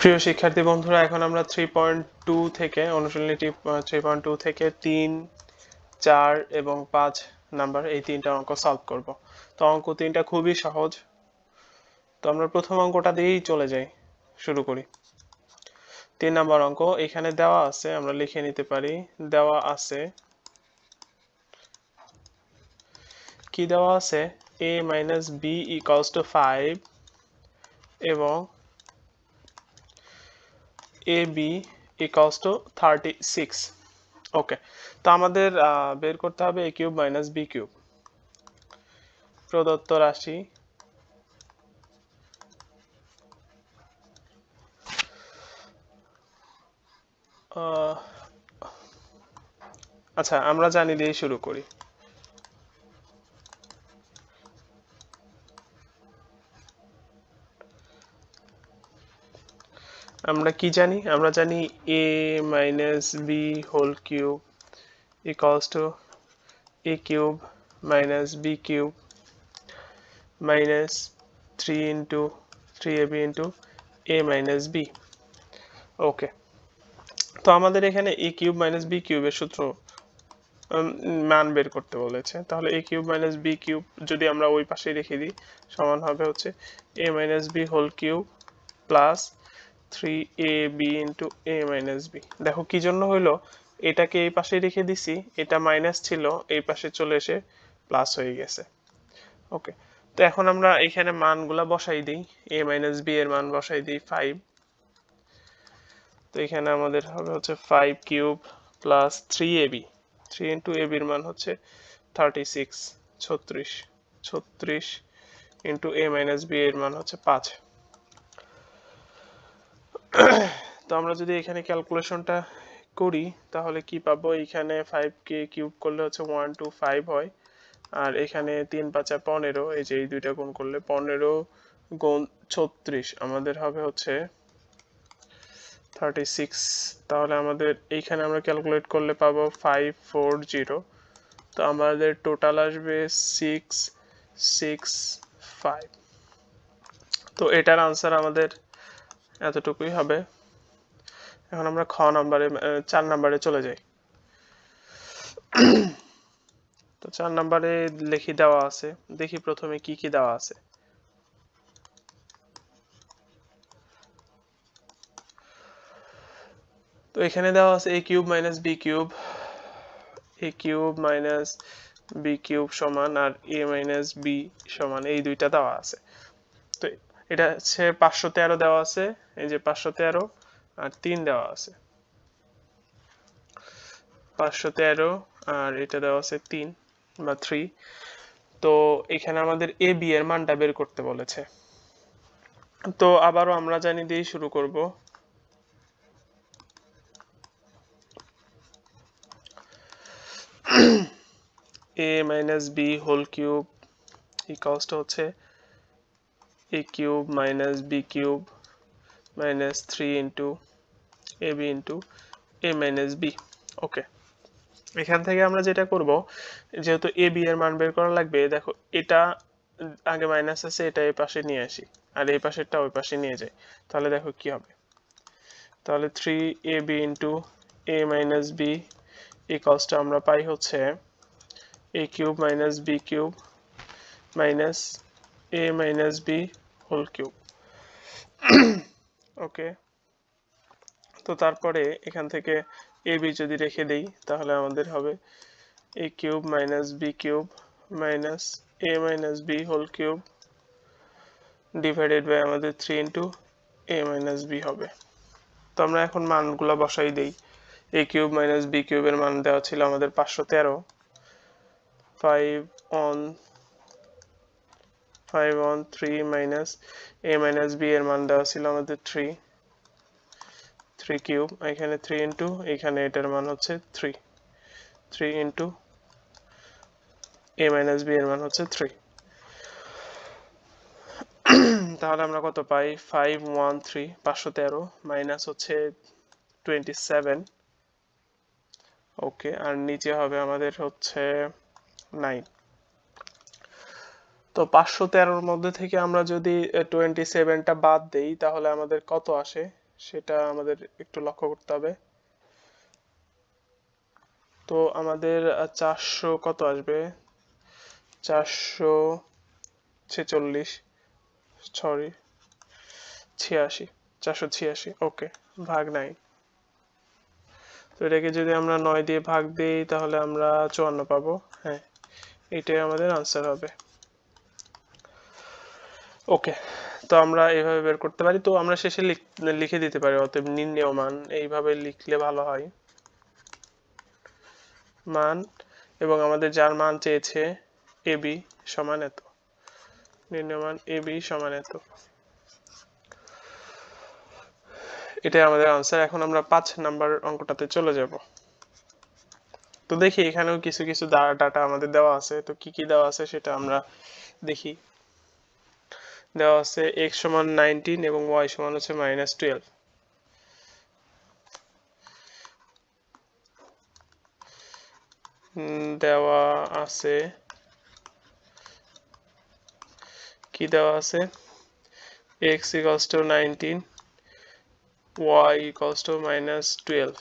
প্রিয় শিক্ষার্থী বন্ধুরা এখন আমরা থ্রি পয়েন্ট টু থেকে অনুশীলনীটি থ্রি পয়েন্ট টু থেকে তিন চার এবং পাঁচ নাম্বার এই তিনটা অঙ্ক সলভ করব তো অঙ্ক তিনটা খুবই সহজ তো আমরা প্রথম অঙ্কটা দিয়েই চলে যাই শুরু করি তিন নাম্বার অঙ্ক এখানে দেওয়া আছে আমরা লিখে নিতে পারি দেওয়া আছে কি দেওয়া আছে a minus B equals to five এবং AB equals to thirty six okay তো আমাদের বের করতে হবে A cube minus B cube প্রদত্ত রাশি আচ্ছা আমরা জানি দিয়ে শুরু করি আমরা কি জানি আমরা জানি A minus B whole cube equals to A cube minus B cube minus three into three A B into A minus B okay তো আমাদের এখানে এ কিউব মাইনাস বি কিউবের সূত্র মান বের করতে বলেছে তাহলে A cube minus B cube যদি আমরা ওই পাশে রেখে দিই সমান হবে হচ্ছে A minus B whole cube plus three A B into A minus B দেখো কি জন্য হইলো এটাকে এই পাশে রেখে দিছি এটা মাইনাস ছিল এই পাশে চলে এসে প্লাস হয়ে গেছে ওকে তো এখন আমরা এখানে মানগুলা বসাই দিই এ মাইনাস বি এর মান বসাই দিই ফাইভ তো এখানে আমাদের হবে হচ্ছে five cube plus three A B three into A বির মান হচ্ছে থার্টি সিক্স ছত্রিশ ছত্রিশ ইন্টু এ মাইনাস বি এর মান হচ্ছে পাঁচ তো আমরা যদি এখানে ক্যালকুলেশনটা করি তাহলে কি পাবো এখানে ফাইভকে কিউব করলে হচ্ছে ওয়ান টু ফাইভ হয় আর এখানে তিন পাঁচা পনেরো এই যে এই দুইটা গুণ করলে পনেরো গুণ ছত্রিশ আমাদের হবে হচ্ছে থার্টি সিক্স তাহলে আমাদের এইখানে আমরা ক্যালকুলেট করলে পাবো ফাইভ ফোর জিরো তো আমাদের টোটাল আসবে সিক্স সিক্স ফাইভ তো এটার আনসার আমাদের এতটুকুই হবে এখন আমরা খ নাম্বারে চার নাম্বারে চলে যাই তো চার নাম্বারে লিখি দেওয়া আছে দেখি প্রথমে কি কি দেওয়া আছে তো এখানে দেওয়া আছে A cube minus B cube A cube minus B cube সমান আর এ মাইনাস বি সমান এই দুইটা দেওয়া আছে তো এটা হচ্ছে পাঁচশো তেরো দেওয়া আছে এই যে পাঁচশো তেরো আর তিন দেওয়া আছে পাঁচশো তেরো আর এটা দেওয়া আছে তিন বা থ্রি তো এখানে আমাদের এ বি এর মানটা বের করতে বলেছে তো আবারও আমরা জানি দিয়ে শুরু করব A minus B whole cube ইকাউসটা হচ্ছে a cube minus b cube minus 3 into ab into a minus b ওকে এখান থেকে আমরা যেটা করব যেহেতু এ বি এর মান বের করা লাগবে দেখো এটা আগে মাইনাস আছে এটা এই পাশে নিয়ে আসি আর এই পাশেরটা ওই পাশে নিয়ে যাই তাহলে দেখো কি হবে তাহলে three A B into A minus B ইকলসটা আমরা পাই হচ্ছে A cube minus B cube minus a minus b whole cube okay তো তারপরে এখান থেকে এ বি যদি রেখে দেই তাহলে আমাদের হবে A cube minus B cube minus A minus B whole cube divided by আমাদের three into A minus B হবে তো আমরা এখন মানগুলো বসাই দেই এ কিউব মাইনাস বি কিউবের মান দেওয়া ছিল আমাদের পাঁচশো তেরো five on five on three minus A minus B এর মান দেওয়া ছিল আমাদের থ্রি থ্রি কিউব এখানে থ্রি ইনটু এখানে এটার মান হচ্ছে three three into a minus B এর মান হচ্ছে থ্রি তাহলে আমরা কত পাই ফাইভ ওয়ান থ্রি পাঁচশো তেরো মাইনাস হচ্ছে টোয়েন্টি সেভেন ওকে আর নিচে হবে আমাদের হচ্ছে নাইন তো পাঁচশো তেরোর মধ্যে থেকে আমরা যদি টোয়েন্টি সেভেনটা বাদ দেই তাহলে আমাদের কত আসে সেটা আমাদের একটু লক্ষ্য করতে হবে তো আমাদের চারশো কত আসবে চারশো ছেচল্লিশ সরি ছিয়াশি চারশো ছিয়াশি ওকে ভাগ নাই তো এটাকে যদি আমরা নয় দিয়ে ভাগ দিই তাহলে আমরা চুয়ান্ন পাবো হ্যাঁ এটাই আমাদের আনসার হবে ওকে তো আমরা এইভাবে বের করতে পারি তো আমরা শেষে লিখে দিতে পারি অতএব নির্ণেয় মান এইভাবে লিখলে ভালো হয় মান এবং আমাদের যার মান চেয়েছে এ বি সমান এত নির্ণয় মান এ বি সমান এত এটাই আমাদের আনসার এখন আমরা পাঁচ নাম্বার অঙ্কটাতে চলে যাব তো দেখি এখানেও কিছু কিছু ডাটা আমাদের দেওয়া আছে তো কি কি দেওয়া আছে সেটা আমরা দেখি দেওয়া আছে এক্স সমান নাইনটিন এবং ওয়াই সমান হচ্ছে মাইনাস টুয়েলভ দেওয়া আছে কি দেওয়া আছে x equals to 19 y equals to minus 12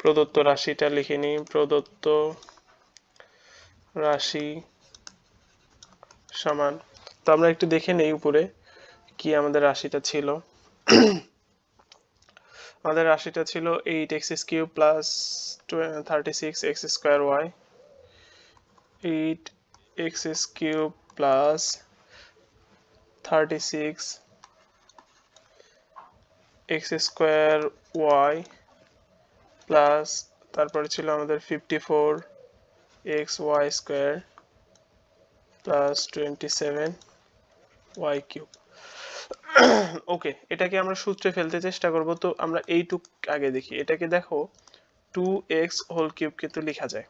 প্রদত্ত রাশিটা লিখে নিই প্রদত্ত রাশি সমান তো আমরা একটু দেখে নেই উপরে কি আমাদের রাশিটা ছিল আমাদের রাশিটা ছিল eight X cube plus thirty six X square Y eight X cube plus thirty six X square Y plus তারপরে ছিল আমাদের fifty four x y square plus twenty seven Y cube okay এটাকে আমরা সূত্রে ফেলতে চেষ্টা করব তো আমরা এইটুক আগে দেখি এটাকে দেখো টু এক্স হোল কিউব তো লেখা যায়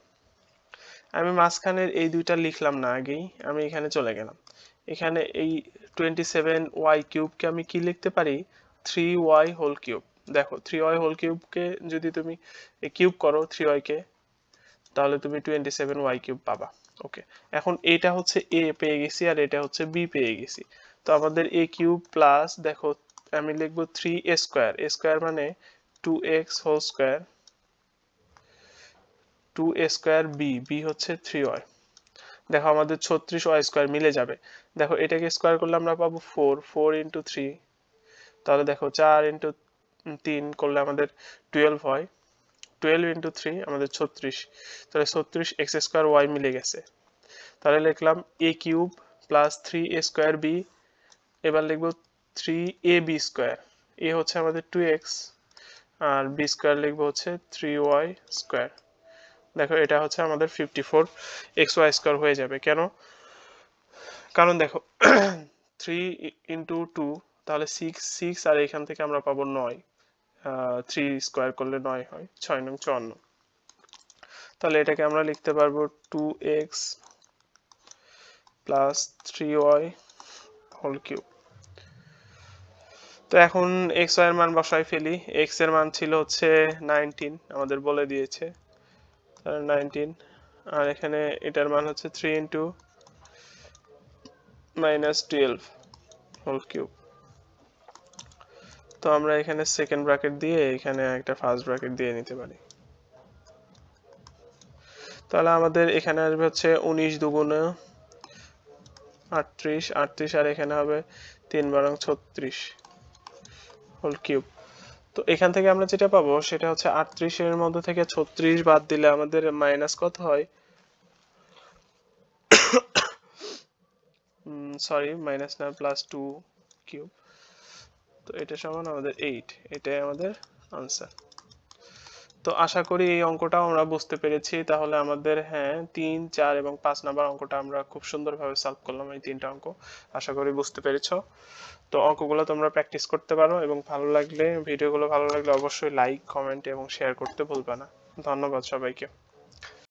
আমি মাঝখানের এই দুইটা লিখলাম না আগেই আমি এখানে চলে গেলাম এখানে এই টোয়েন্টি সেভেন ওয়াই কিউবকে আমি কি লিখতে পারি থ্রি ওয়াই হোল কিউব দেখো থ্রি ওয়াই হোল কিউবকে যদি তুমি কিউব করো থ্রি ওয়াইকে তাহলে তুমি টোয়েন্টি সেভেন ওয়াই কিউব পাবা ওকে এখন এটা হচ্ছে এ পেয়ে গেছি আর এটা হচ্ছে বি পেয়ে গেছি তো আমাদের এ কিউব প্লাস দেখো আমি লিখবো three A square A square মানে two X whole square two A square B B হচ্ছে থ্রি ওয়াই দেখো আমাদের ছত্রিশ ওয়াই স্কোয়ার মিলে যাবে দেখো এটাকে স্কোয়ার করলে আমরা পাবো ফোর ফোর ইন্টু থ্রি তাহলে দেখো চার ইন্টু তিন করলে আমাদের টুয়েলভ হয় টুয়েলভ ইন্টু থ্রি আমাদের ছত্রিশ তাহলে ছত্রিশ এক্স স্কোয়ার ওয়াই মিলে গেছে তাহলে লিখলাম A cube plus three A square B এবার লিখবো three A B square A হচ্ছে আমাদের টু এক্স আর বি স্কোয়ার লিখবো হচ্ছে থ্রি ওয়াই স্কোয়ার দেখো এটা হচ্ছে আমাদের fifty four X Y square হয়ে যাবে কেন কারণ দেখো থ্রি ইন্টু টু তাহলে সিক্স সিক্স আর এখান থেকে আমরা পাবো নয় থ্রি স্কোয়ার করলে নয় হয় ছয় নং চুয়ান্ন তাহলে এটাকে আমরা লিখতে পারবো two X plus three Y whole cube তো এখন এক্স ওয়াই এর মান বসায় ফেলি এক্স এর মান ছিল হচ্ছে নাইনটিন আমাদের বলে দিয়েছে নাইনটিন আর এখানে এটার মান হচ্ছে three into minus twelve whole cube তো আমরা এখানে সেকেন্ড ব্র্যাকেট দিয়ে এখানে একটা ফার্স্ট ব্র্যাকেট দিয়ে নিতে পারি তাহলে আমাদের এখানে আসবে হচ্ছে উনিশ দুগুণ আটত্রিশ আটত্রিশ আর এখানে হবে তিন বারং ছত্রিশ হোল কিউব তো এখান থেকে আমরা যেটা পাবো সেটা হচ্ছে আটত্রিশের মধ্যে থেকে ছত্রিশ বাদ দিলে আমাদের মাইনাস কত হয় সরি মাইনাস না প্লাস টু কিউব তো এটা সমান আমাদের এইট এটাই আমাদের আনসার তো আশা করি এই অঙ্কটাও আমরা বুঝতে পেরেছি তাহলে আমাদের হ্যাঁ তিন চার এবং পাঁচ নাম্বার অঙ্কটা আমরা খুব সুন্দরভাবে সলভ করলাম এই তিনটা অঙ্ক আশা করি বুঝতে পেরেছ তো অঙ্কগুলো তোমরা প্র্যাকটিস করতে পারো এবং ভালো লাগলে ভিডিওগুলো ভালো লাগলে অবশ্যই লাইক কমেন্ট এবং শেয়ার করতে ভুলবে না ধন্যবাদ সবাইকে